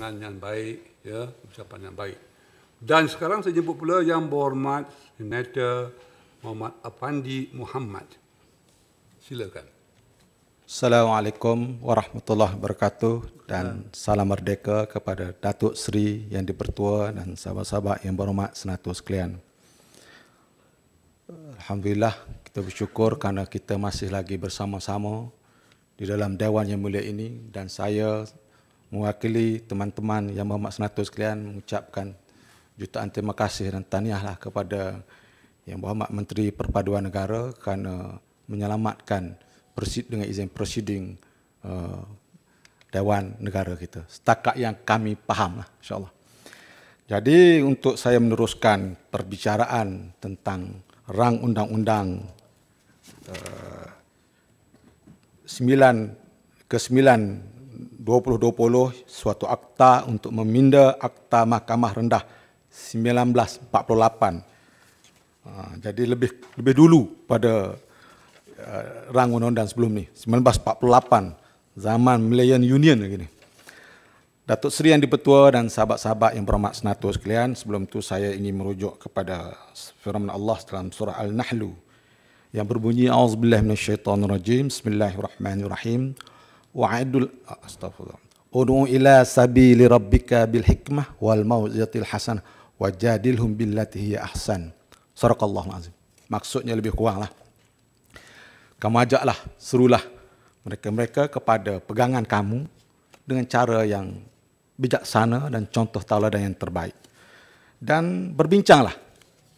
dengan yang baik, ya, ucapan yang baik. Dan sekarang saya jemput pula yang berhormat Senator Muhammad Afandi Muhammad. Silakan. Assalamualaikum warahmatullahi wabarakatuh dan salam merdeka kepada Datuk Seri yang dipertua dan sahabat-sahabat yang berhormat senatus sekalian. Alhamdulillah kita bersyukur kerana kita masih lagi bersama-sama di dalam Dewan yang mulia ini dan saya mewakili teman-teman yang berhormat senator sekalian mengucapkan jutaan terima kasih dan taniahlah kepada yang berhormat Menteri Perpaduan Negara kerana menyelamatkan proceed dengan izin proceeding uh, eh, Dewan Negara kita. Setakat yang kami faham, insyaAllah. Jadi untuk saya meneruskan perbicaraan tentang rang undang-undang uh, eh, 9 ke 9 2020 suatu akta untuk meminda akta Mahkamah Rendah 1948. Uh, ha, jadi lebih lebih dulu pada uh, eh, rang undang-undang sebelum ni 1948 zaman Malayan Union lagi ni. Datuk Seri Yang Dipertua dan sahabat-sahabat yang berhormat senator sekalian, sebelum tu saya ingin merujuk kepada firman Allah dalam surah Al-Nahlu yang berbunyi auzubillahi minasyaitonirrajim. Bismillahirrahmanirrahim wa'adul astaghfirullah Udu'u ila sabili rabbika bil hikmah wal mawziatil hasan wajadilhum billati hiya ahsan. Sarakallahu azim. Maksudnya lebih kurang Kamu ajaklah, serulah mereka-mereka kepada pegangan kamu dengan cara yang bijaksana dan contoh tauladan yang terbaik. Dan berbincanglah,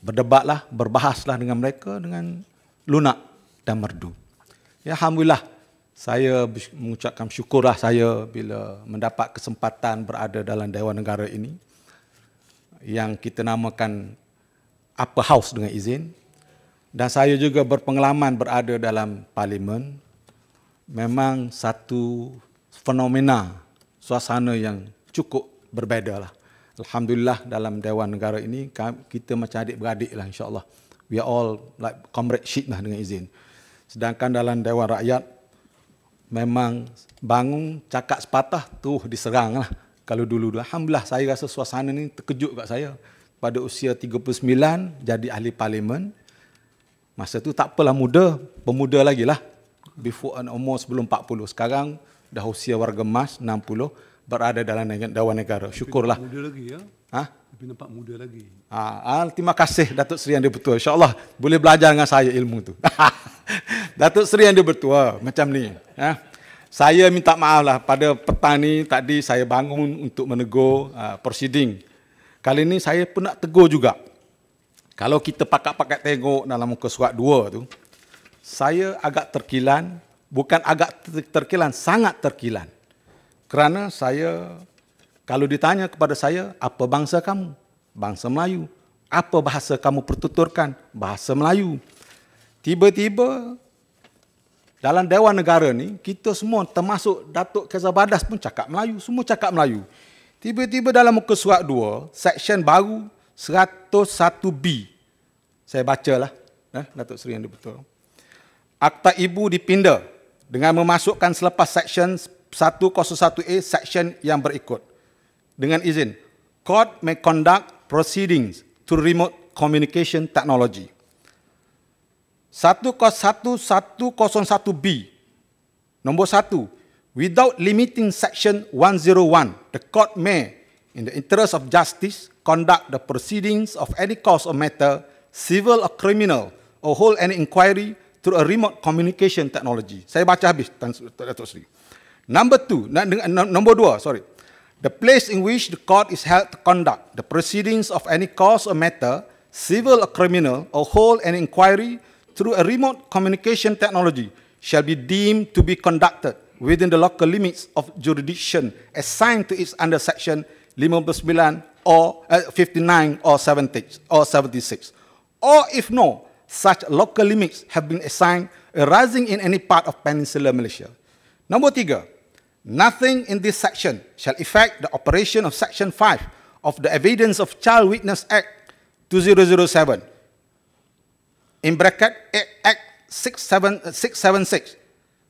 berdebatlah, berbahaslah dengan mereka dengan lunak dan merdu. Ya Alhamdulillah, saya mengucapkan syukurlah saya bila mendapat kesempatan berada dalam Dewan Negara ini yang kita namakan Upper House dengan izin dan saya juga berpengalaman berada dalam parlimen memang satu fenomena suasana yang cukup berbeza lah. Alhamdulillah dalam Dewan Negara ini kita macam adik-beradik lah insyaAllah. We are all like comradeship lah dengan izin. Sedangkan dalam Dewan Rakyat memang bangun cakap sepatah tuh diserang lah. Kalau dulu dulu, alhamdulillah saya rasa suasana ni terkejut kat saya. Pada usia 39 jadi ahli parlimen. Masa tu tak apalah muda, pemuda lagi lah. Before an umur sebelum 40. Sekarang dah usia warga emas 60 berada dalam dewan negara. Syukurlah. Muda lagi ya. Ha? Tapi nampak muda lagi. Ah, ha, terima kasih Datuk Seri yang dia betul. Allah boleh belajar dengan saya ilmu tu. Datuk Seri yang dia bertua macam ni. Ya. Saya minta maaf lah pada petang ni tadi saya bangun untuk menegur uh, proceeding. Kali ni saya pun nak tegur juga. Kalau kita pakat-pakat tengok dalam muka surat 2 tu, saya agak terkilan, bukan agak terkilan, sangat terkilan. Kerana saya, kalau ditanya kepada saya, apa bangsa kamu? Bangsa Melayu. Apa bahasa kamu pertuturkan? Bahasa Melayu. Tiba-tiba dalam Dewan Negara ni, kita semua termasuk Datuk Kezar pun cakap Melayu. Semua cakap Melayu. Tiba-tiba dalam muka surat 2, section baru 101B. Saya bacalah, eh, Datuk Seri yang betul. Akta Ibu dipindah dengan memasukkan selepas section 101A, section yang berikut. Dengan izin, Court may conduct proceedings to remote communication technology. 101101B Nombor 1 Without limiting section 101 the court may in the interest of justice conduct the proceedings of any cause or matter civil or criminal or hold any inquiry through a remote communication technology Saya baca habis Datuk Seri Number 2 Nombor 2 sorry The place in which the court is held to conduct the proceedings of any cause or matter civil or criminal or hold any inquiry through a remote communication technology shall be deemed to be conducted within the local limits of jurisdiction assigned to its under section 59 or uh, 59 or 70 or 76 or if no such local limits have been assigned arising in any part of peninsular Malaysia Number three, nothing in this section shall affect the operation of section 5 of the evidence of child witness act 2007 in bracket eh, Act 676, eh,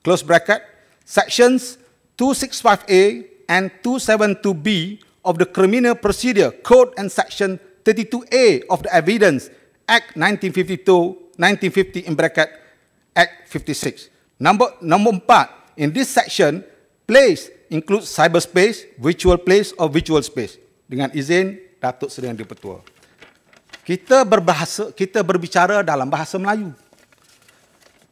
close bracket, sections 265A and 272B of the Criminal Procedure Code and section 32A of the Evidence Act 1952, 1950 in bracket Act 56. Number, number part in this section, place includes cyberspace, virtual place or virtual space. Dengan izin, Datuk Seri Yang petua kita berbahasa kita berbicara dalam bahasa Melayu.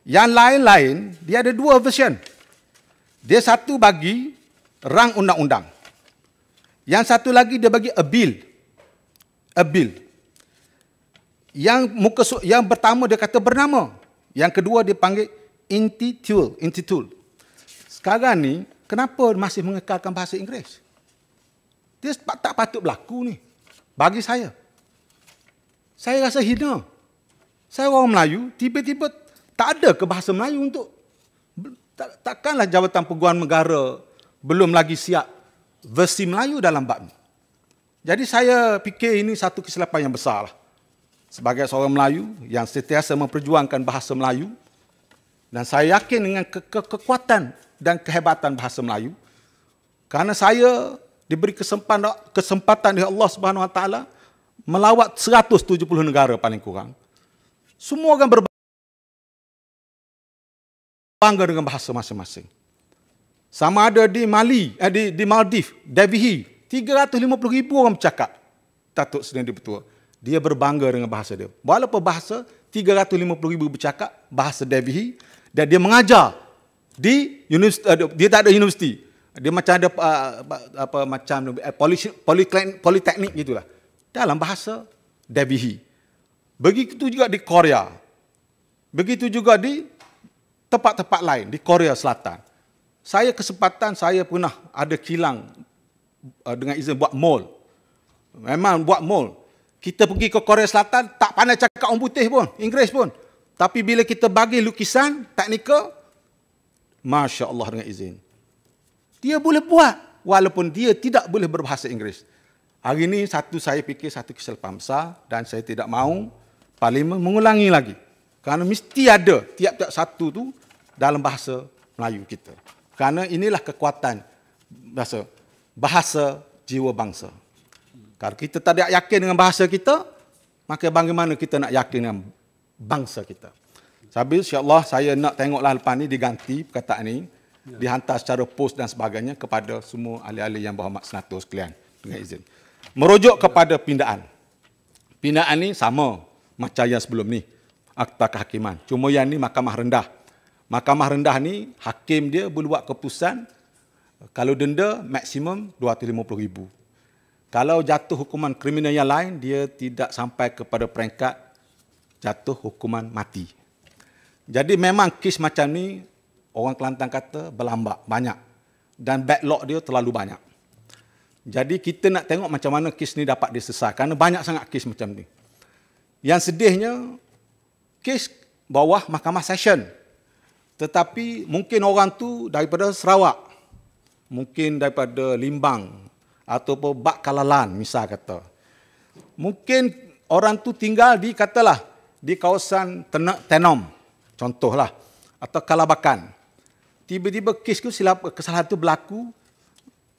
Yang lain-lain dia ada dua version. Dia satu bagi rang undang-undang. Yang satu lagi dia bagi a bill. A bill. Yang muka yang pertama dia kata bernama. Yang kedua dia panggil intitul, intitul. Sekarang ni kenapa masih mengekalkan bahasa Inggeris? Dia tak patut berlaku ni. Bagi saya saya rasa hina. Saya orang Melayu, tiba-tiba tak ada ke bahasa Melayu untuk tak, takkanlah jawatan peguam negara belum lagi siap versi Melayu dalam bab ini. Jadi saya fikir ini satu kesilapan yang besar lah. Sebagai seorang Melayu yang setiasa memperjuangkan bahasa Melayu dan saya yakin dengan ke- ke- kekuatan dan kehebatan bahasa Melayu kerana saya diberi kesempatan kesempatan oleh Allah Subhanahu Wa Taala melawat 170 negara paling kurang. Semua orang berbangga dengan bahasa masing-masing. Sama ada di Mali, eh, di, di Maldiv, Davihi, 350 ribu orang bercakap, Datuk Seri Negeri Petua. Dia berbangga dengan bahasa dia. Walaupun bahasa, 350 ribu bercakap bahasa Davihi, dan dia mengajar di universiti, eh, dia tak ada universiti. Dia macam ada uh, apa macam uh, eh, poli, poli, poli, politeknik gitulah dalam bahasa Devihi. Begitu juga di Korea. Begitu juga di tempat-tempat lain di Korea Selatan. Saya kesempatan saya pernah ada kilang eh, dengan izin buat mall. Memang buat mall. Kita pergi ke Korea Selatan tak pandai cakap orang putih pun, Inggeris pun. Tapi bila kita bagi lukisan teknikal, Masya Allah dengan izin. Dia boleh buat walaupun dia tidak boleh berbahasa Inggeris. Hari ini satu saya fikir satu kesel pamsa dan saya tidak mahu parlimen mengulangi lagi. Kerana mesti ada tiap-tiap satu tu dalam bahasa Melayu kita. Kerana inilah kekuatan bahasa bahasa jiwa bangsa. Kalau kita tak ada yakin dengan bahasa kita, maka bagaimana kita nak yakin dengan bangsa kita? Sebab insya-Allah saya nak tengoklah lepas ni diganti perkataan ini dihantar secara pos dan sebagainya kepada semua ahli-ahli yang berhormat senator sekalian dengan izin merujuk kepada pindaan. Pindaan ini sama macam yang sebelum ni, akta kehakiman. Cuma yang ni mahkamah rendah. Mahkamah rendah ni hakim dia berbuat keputusan kalau denda maksimum 250,000. Kalau jatuh hukuman kriminal yang lain dia tidak sampai kepada peringkat jatuh hukuman mati. Jadi memang kes macam ni orang Kelantan kata berlambak banyak dan backlog dia terlalu banyak. Jadi kita nak tengok macam mana kes ni dapat disesahkan. Kerana banyak sangat kes macam ni. Yang sedihnya, kes bawah mahkamah session. Tetapi mungkin orang tu daripada Sarawak. Mungkin daripada Limbang. atau Bak Kalalan, misal kata. Mungkin orang tu tinggal di, katalah, di kawasan Tenak Tenom. Contohlah. Atau Kalabakan. Tiba-tiba kes tu, kesalahan tu berlaku,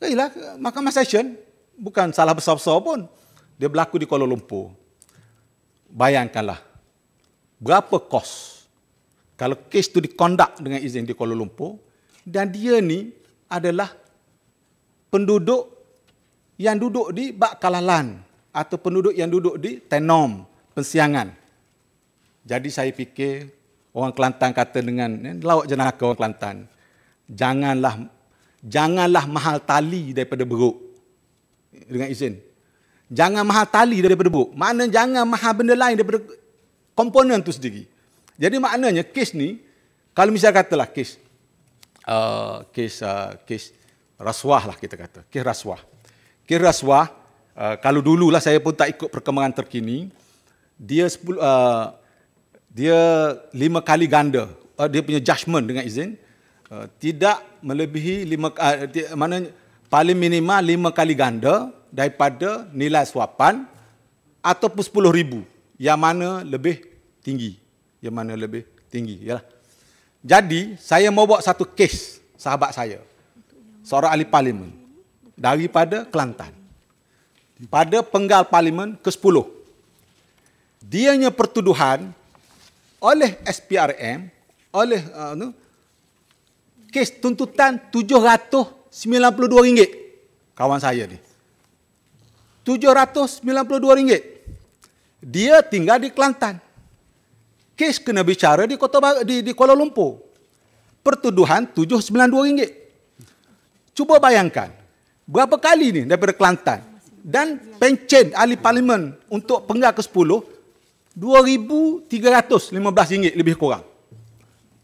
Yalah, mahkamah session bukan salah besar-besar pun. Dia berlaku di Kuala Lumpur. Bayangkanlah, berapa kos kalau kes itu dikondak dengan izin di Kuala Lumpur dan dia ni adalah penduduk yang duduk di Bak Kalalan atau penduduk yang duduk di Tenom, Pensiangan. Jadi saya fikir orang Kelantan kata dengan, laut jenaka orang Kelantan, janganlah janganlah mahal tali daripada beruk. Dengan izin. Jangan mahal tali daripada beruk. Mana jangan mahal benda lain daripada komponen tu sendiri. Jadi maknanya kes ni, kalau misalnya katalah kes, uh, kes, uh, kes rasuah lah kita kata. Kes rasuah. Kes rasuah, uh, kalau dululah saya pun tak ikut perkembangan terkini, dia 10, uh, dia lima kali ganda. Uh, dia punya judgement dengan izin. Eh, tidak melebihi lima eh, mana paling minima lima kali ganda daripada nilai suapan ataupun sepuluh ribu yang mana lebih tinggi yang mana lebih tinggi ialah jadi saya mau buat satu kes sahabat saya seorang ahli parlimen daripada Kelantan pada penggal parlimen ke-10 dianya pertuduhan oleh SPRM oleh uh, kes tuntutan RM792 kawan saya ni. RM792. Dia tinggal di Kelantan. Kes kena bicara di Kota di, di Kuala Lumpur. Pertuduhan RM792. Cuba bayangkan berapa kali ni daripada Kelantan dan pencen ahli parlimen untuk penggal ke-10 RM2315 lebih kurang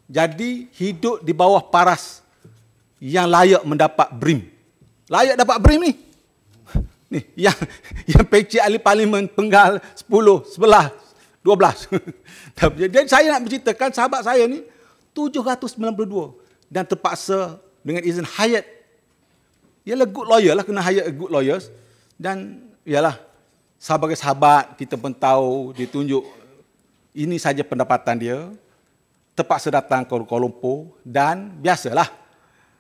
jadi hidup di bawah paras yang layak mendapat brim. Layak dapat brim ni. Ni yang yang peci ahli parlimen penggal 10, 11, 12. jadi saya nak menceritakan sahabat saya ni 792 dan terpaksa dengan izin hayat. Ialah good lawyer lah kena hayat good lawyers dan ialah sebagai sahabat kita pun tahu ditunjuk ini saja pendapatan dia terpaksa datang ke Kuala Lumpur dan biasalah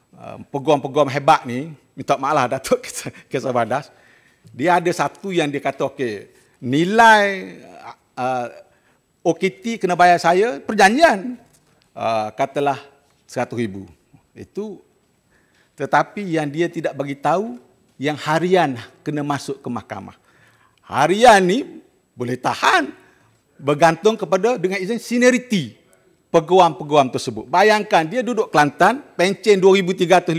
um, peguam-peguam hebat ni minta maaf lah Datuk Kisah Badas dia ada satu yang dia kata okey nilai uh, uh OKT kena bayar saya perjanjian uh, katalah 100 ribu itu tetapi yang dia tidak bagi tahu yang harian kena masuk ke mahkamah harian ni boleh tahan bergantung kepada dengan izin seniority peguam-peguam tersebut. Bayangkan dia duduk Kelantan, pencen 2315,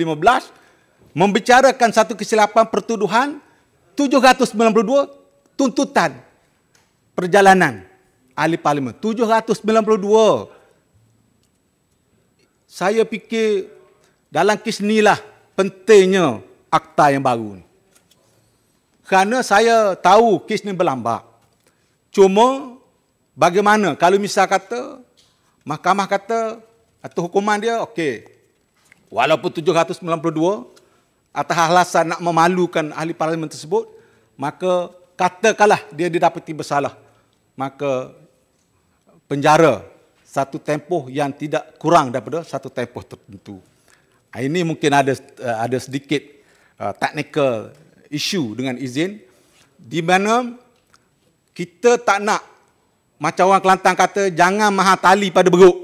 membicarakan satu kesilapan pertuduhan, 792 tuntutan perjalanan ahli parlimen. 792. Saya fikir dalam kes inilah pentingnya akta yang baru ini. Kerana saya tahu kes ini berlambak. Cuma bagaimana kalau misal kata Mahkamah kata atau hukuman dia okey. Walaupun 792 atas alasan nak memalukan ahli parlimen tersebut, maka katakanlah dia didapati bersalah. Maka penjara satu tempoh yang tidak kurang daripada satu tempoh tertentu. Ah, ini mungkin ada eh, ada sedikit eh, technical issue dengan izin di mana kita tak nak macam orang Kelantan kata, jangan mahal tali pada beruk.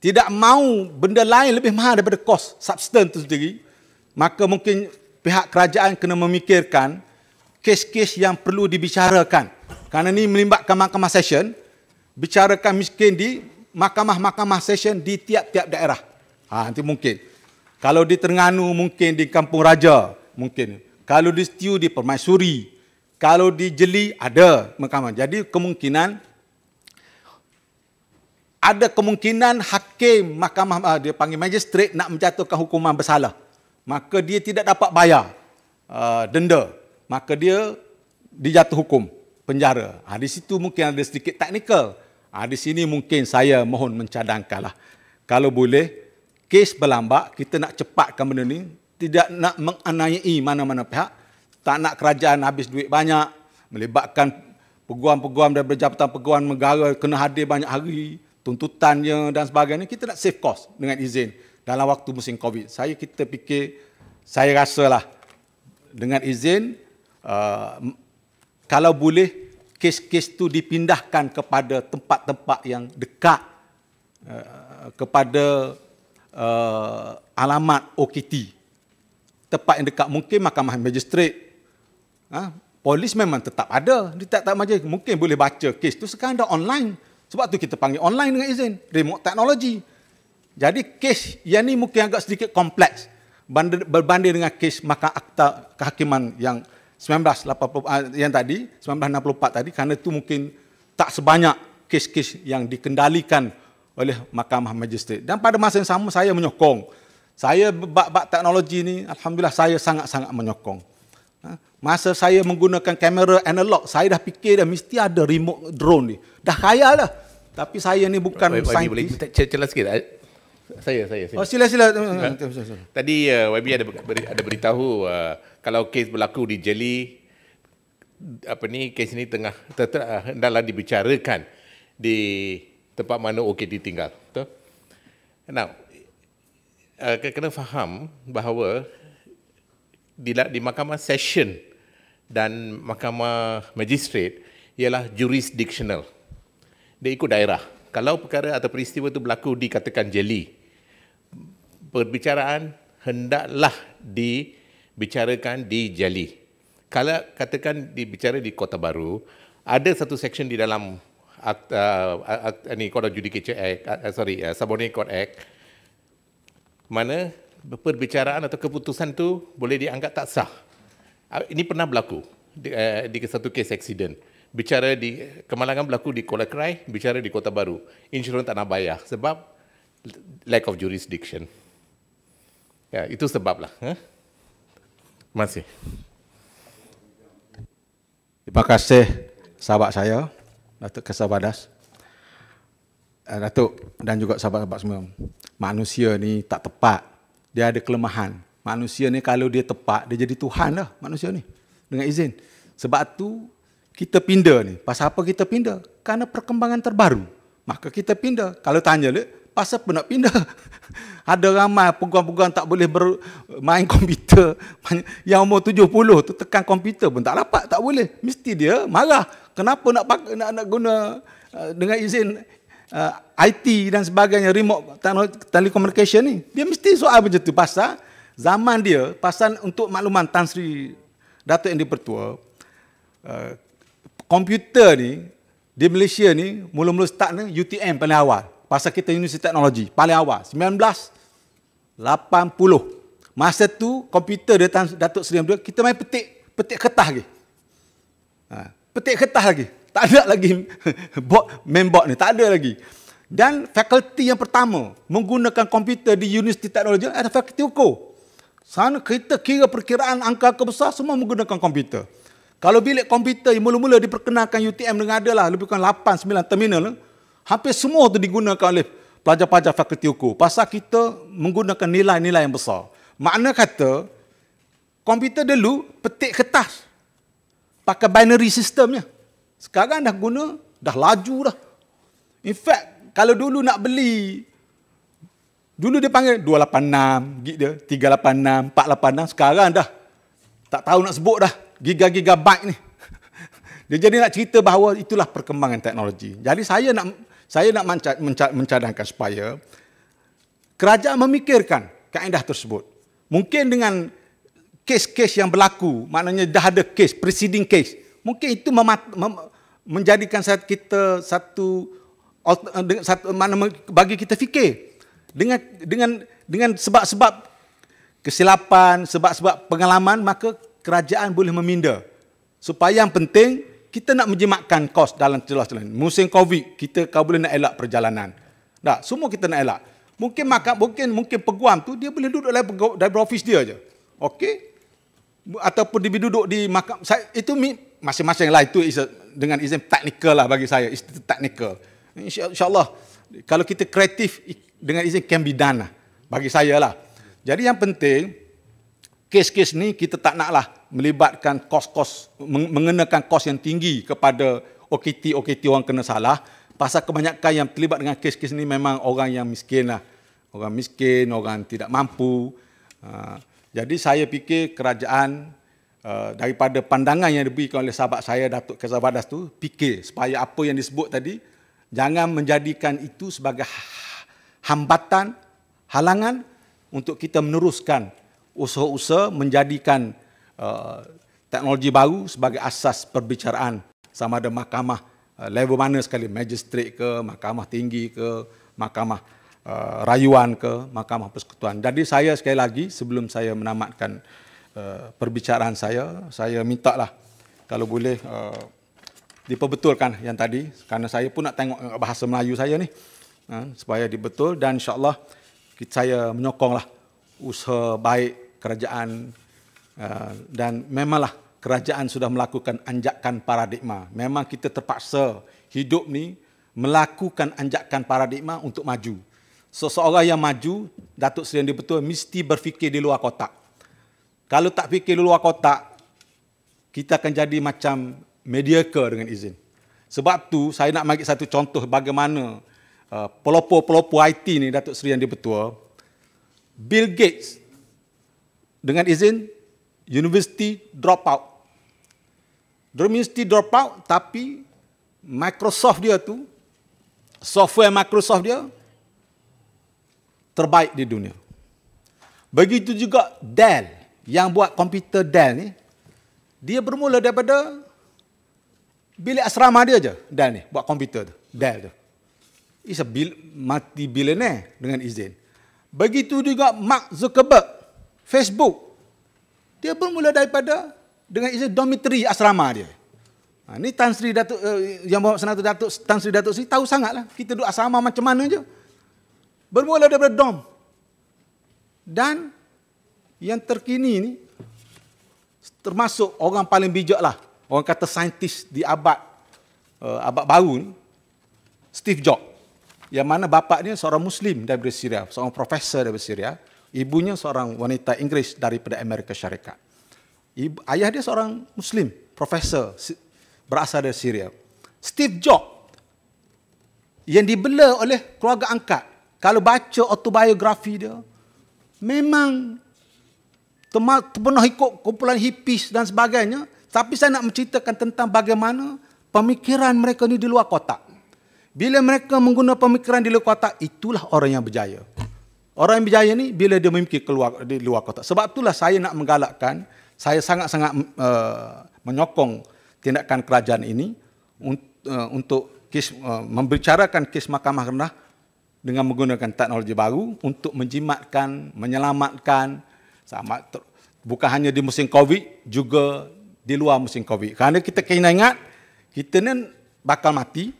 Tidak mahu benda lain lebih mahal daripada kos, substance itu sendiri. Maka mungkin pihak kerajaan kena memikirkan kes-kes yang perlu dibicarakan. Karena ini melibatkan mahkamah session, bicarakan miskin di mahkamah-mahkamah session di tiap-tiap daerah. Ha, nanti mungkin. Kalau di Terengganu mungkin di Kampung Raja mungkin. Kalau di Setiu di Permaisuri kalau di Jeli ada mahkamah. Jadi kemungkinan ada kemungkinan hakim mahkamah ah, dia panggil magistrate nak menjatuhkan hukuman bersalah. Maka dia tidak dapat bayar uh, denda. Maka dia dijatuh hukum penjara. Ha, di situ mungkin ada sedikit teknikal. Ha, di sini mungkin saya mohon mencadangkanlah. Kalau boleh, kes berlambak, kita nak cepatkan benda ini. Tidak nak menganayai mana-mana pihak tak nak kerajaan habis duit banyak, melibatkan peguam-peguam dan jabatan peguam negara kena hadir banyak hari, tuntutannya dan sebagainya, kita nak save cost dengan izin dalam waktu musim COVID. Saya kita fikir, saya rasalah dengan izin, uh, kalau boleh, kes-kes tu dipindahkan kepada tempat-tempat yang dekat uh, kepada uh, alamat OKT. Tempat yang dekat mungkin mahkamah magistrate, Ha? polis memang tetap ada di tak tak majlis. Mungkin boleh baca kes tu sekarang dah online. Sebab tu kita panggil online dengan izin. Remote technology. Jadi kes yang ni mungkin agak sedikit kompleks berbanding dengan kes maka akta kehakiman yang 1980, ah, yang tadi, 1964 tadi kerana tu mungkin tak sebanyak kes-kes yang dikendalikan oleh Mahkamah Majistret. Dan pada masa yang sama saya menyokong. Saya bab-bab teknologi ni, Alhamdulillah saya sangat-sangat menyokong. Ha? Masa saya menggunakan kamera analog, saya dah fikir dah mesti ada remote drone ni. Dah kaya lah. Tapi saya ni bukan YB, saintis. Boleh minta celah sikit? Saya, saya. saya. Oh, sila, sila. Ha? Ha, Tadi uh, YB ada, beri, ada beritahu uh, kalau kes berlaku di Jeli, apa ni, kes ni tengah, ter, uh, dibicarakan di tempat mana OKT tinggal. Betul? Now, uh, kena faham bahawa di, di mahkamah session dan mahkamah magistrate ialah jurisdictional. Dia ikut daerah. Kalau perkara atau peristiwa itu berlaku di katakan jeli, perbicaraan hendaklah dibicarakan di jeli. Kalau katakan dibicara di Kota Baru, ada satu section di dalam akta, uh, akta, akta, uh, ini Code of Judicature uh, sorry, uh, Subordinate Court Act, mana perbicaraan atau keputusan tu boleh dianggap tak sah. Ah, ini pernah berlaku di, eh, di satu kes aksiden. Bicara di kemalangan berlaku di Kuala Krai, bicara di Kota Baru. Insurans tak nak bayar sebab lack of jurisdiction. Ya, itu sebablah. Huh? Eh. Masih. Terima kasih sahabat saya, Datuk Kesah Badas. Eh, Datuk dan juga sahabat-sahabat semua. Manusia ni tak tepat dia ada kelemahan. Manusia ni kalau dia tepat, dia jadi Tuhan lah manusia ni. Dengan izin. Sebab tu kita pindah ni. Pasal apa kita pindah? Karena perkembangan terbaru. Maka kita pindah. Kalau tanya dia, pasal apa nak pindah? ada ramai peguam-peguam tak boleh bermain komputer. Yang umur 70 tu tekan komputer pun tak dapat, tak boleh. Mesti dia marah. Kenapa nak, nak, nak guna eh, dengan izin uh, IT dan sebagainya, remote telecommunication ni, dia mesti soal macam tu. Pasal zaman dia, pasal untuk makluman Tan Sri Datuk yang dipertua, uh, komputer ni, di Malaysia ni, mula-mula start ni, UTM paling awal. Pasal kita universiti teknologi, paling awal. 1980. Masa tu, komputer dia, Datuk Seri Abdul, kita main petik, petik ketah lagi. Ha, petik ketah lagi. Tak ada lagi bot main bot ni, tak ada lagi. Dan fakulti yang pertama menggunakan komputer di Universiti Teknologi adalah fakulti hukum. Sana kita kira perkiraan angka kebesar semua menggunakan komputer. Kalau bilik komputer yang mula-mula diperkenalkan UTM dengan adalah lebih kurang 8-9 terminal, hampir semua itu digunakan oleh pelajar-pelajar fakulti hukum. Pasal kita menggunakan nilai-nilai yang besar. Makna kata, komputer dulu petik kertas pakai binary sistemnya. Sekarang dah guna, dah laju dah. In fact, kalau dulu nak beli, dulu dia panggil 286, gig dia, 386, 486, sekarang dah. Tak tahu nak sebut dah, giga-gigabyte ni. Dia jadi nak cerita bahawa itulah perkembangan teknologi. Jadi saya nak saya nak mencadangkan supaya kerajaan memikirkan kaedah tersebut. Mungkin dengan kes-kes yang berlaku, maknanya dah ada kes, preceding case, Mungkin itu memat, mem, menjadikan saat kita satu, eh, satu mana bagi kita fikir dengan dengan dengan sebab-sebab kesilapan, sebab-sebab pengalaman maka kerajaan boleh meminda. Supaya yang penting kita nak menjimatkan kos dalam celah-celah Musim Covid kita kau boleh nak elak perjalanan. Tak, semua kita nak elak. Mungkin maka mungkin mungkin peguam tu dia boleh duduk dalam dari office dia aje. Okey? Ataupun dia duduk di makam itu masing-masing lah itu is a, dengan izin teknikal lah bagi saya itu technical insyaallah kalau kita kreatif dengan izin can be done lah bagi saya lah jadi yang penting kes-kes ni kita tak nak lah melibatkan kos-kos mengenakan kos yang tinggi kepada OKT OKT orang kena salah pasal kebanyakan yang terlibat dengan kes-kes ni memang orang yang miskin lah orang miskin orang tidak mampu ah, jadi saya fikir kerajaan Eh, daripada pandangan yang diberikan oleh sahabat saya Datuk Kezabadas tu fikir supaya apa yang disebut tadi jangan menjadikan itu sebagai ha-, hambatan halangan untuk kita meneruskan usaha-usaha menjadikan uh, teknologi baru sebagai asas perbicaraan sama ada mahkamah eh, level mana sekali magistrate ke mahkamah tinggi ke mahkamah uh, rayuan ke mahkamah persekutuan jadi saya sekali lagi sebelum saya menamatkan uh, Uh, perbicaraan saya, saya minta lah kalau boleh uh, diperbetulkan yang tadi kerana saya pun nak tengok bahasa Melayu saya ni ha, supaya dibetul dan insyaAllah saya menyokonglah usaha baik kerajaan uh, dan memanglah kerajaan sudah melakukan anjakan paradigma. Memang kita terpaksa hidup ni melakukan anjakan paradigma untuk maju. Seseorang yang maju, Datuk Seri yang dibetul, mesti berfikir di luar kotak. Kalau tak fikir luar kotak, kita akan jadi macam mediocre dengan izin. Sebab tu saya nak bagi satu contoh bagaimana uh, pelopor-pelopor IT ni Datuk Seri Yang dia betul. Bill Gates dengan izin university drop out. University drop out tapi Microsoft dia tu software Microsoft dia terbaik di dunia. Begitu juga Dell yang buat komputer Dell ni, dia bermula daripada bilik asrama dia je, Dell ni, buat komputer tu, Dell tu. It's a bil mati billionaire dengan izin. Begitu juga Mark Zuckerberg, Facebook. Dia bermula daripada dengan izin dormitory asrama dia. Ha, ni Tan Sri Datuk, uh, yang bawa senatu Datuk, Tan Sri Datuk Sri tahu sangatlah. Kita duduk asrama macam mana je. Bermula daripada dom. Dan yang terkini ni termasuk orang paling bijak lah. Orang kata saintis di abad uh, abad baru ni, Steve Jobs. Yang mana bapaknya seorang Muslim dari Syria, seorang profesor dari Syria. Ibunya seorang wanita Inggeris daripada Amerika Syarikat. Ibu, ayah dia seorang Muslim, profesor berasal dari Syria. Steve Jobs yang dibela oleh keluarga angkat. Kalau baca autobiografi dia, memang pernah ikut kumpulan hipis dan sebagainya. Tapi saya nak menceritakan tentang bagaimana pemikiran mereka ni di luar kotak. Bila mereka menggunakan pemikiran di luar kotak, itulah orang yang berjaya. Orang yang berjaya ni bila dia memikir keluar di luar kotak. Sebab itulah saya nak menggalakkan, saya sangat-sangat uh, menyokong tindakan kerajaan ini eh, untuk kes, uh, eh, membicarakan kes mahkamah rendah dengan menggunakan teknologi baru untuk menjimatkan, menyelamatkan, tamat bukan hanya di musim covid juga di luar musim covid kerana kita kena ingat kita ni bakal mati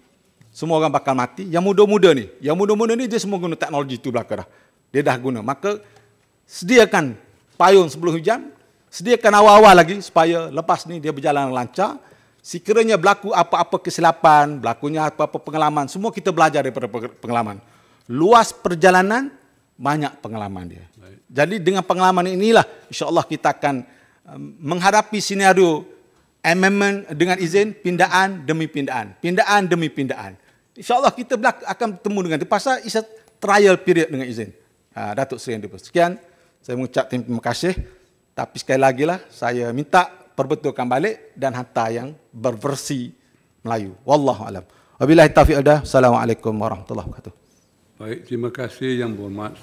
semua orang bakal mati yang muda-muda ni yang muda-muda ni dia semua guna teknologi tu belaka dah dia dah guna maka sediakan payung sebelum hujan sediakan awal-awal lagi supaya lepas ni dia berjalan lancar sekiranya berlaku apa-apa kesilapan berlakunya apa-apa pengalaman semua kita belajar daripada pengalaman luas perjalanan banyak pengalaman dia jadi dengan pengalaman inilah insyaallah kita akan um, menghadapi senario amendment dengan izin pindaan demi pindaan, pindaan demi pindaan. Insyaallah kita akan bertemu dengan itu pasal is a trial period dengan izin. Ha, Datuk Seri Andi Sekian, saya mengucap terima kasih. Tapi sekali lagi lah, saya minta perbetulkan balik dan hantar yang berversi Melayu. Wallahu alam. Wabillahi Dah. Assalamualaikum warahmatullahi wabarakatuh. Baik, terima kasih yang berhormat.